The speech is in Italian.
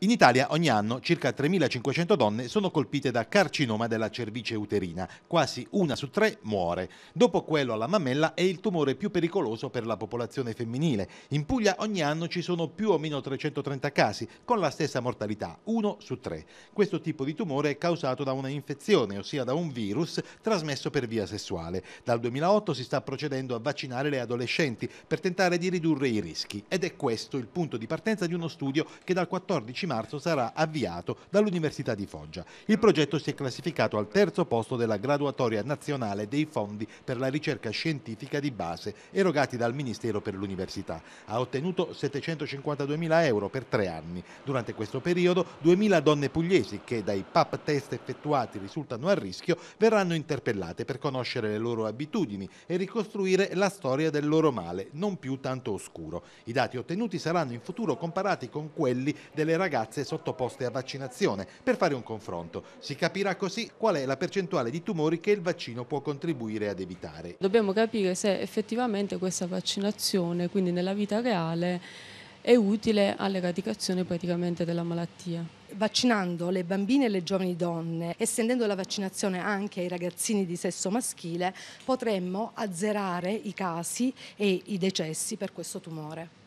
In Italia ogni anno circa 3.500 donne sono colpite da carcinoma della cervice uterina, quasi una su tre muore. Dopo quello alla mammella è il tumore più pericoloso per la popolazione femminile. In Puglia ogni anno ci sono più o meno 330 casi, con la stessa mortalità, uno su tre. Questo tipo di tumore è causato da una infezione, ossia da un virus trasmesso per via sessuale. Dal 2008 si sta procedendo a vaccinare le adolescenti per tentare di ridurre i rischi ed è questo il punto di partenza di uno studio che dal 14 marzo sarà avviato dall'Università di Foggia. Il progetto si è classificato al terzo posto della graduatoria nazionale dei fondi per la ricerca scientifica di base erogati dal Ministero per l'Università. Ha ottenuto 752.000 euro per tre anni. Durante questo periodo 2.000 donne pugliesi che dai PAP test effettuati risultano a rischio verranno interpellate per conoscere le loro abitudini e ricostruire la storia del loro male, non più tanto oscuro. I dati ottenuti saranno in futuro comparati con quelli delle ragazze ragazze sottoposte a vaccinazione per fare un confronto. Si capirà così qual è la percentuale di tumori che il vaccino può contribuire ad evitare. Dobbiamo capire se effettivamente questa vaccinazione, quindi nella vita reale, è utile all'eradicazione praticamente della malattia. Vaccinando le bambine e le giovani donne, estendendo la vaccinazione anche ai ragazzini di sesso maschile, potremmo azzerare i casi e i decessi per questo tumore.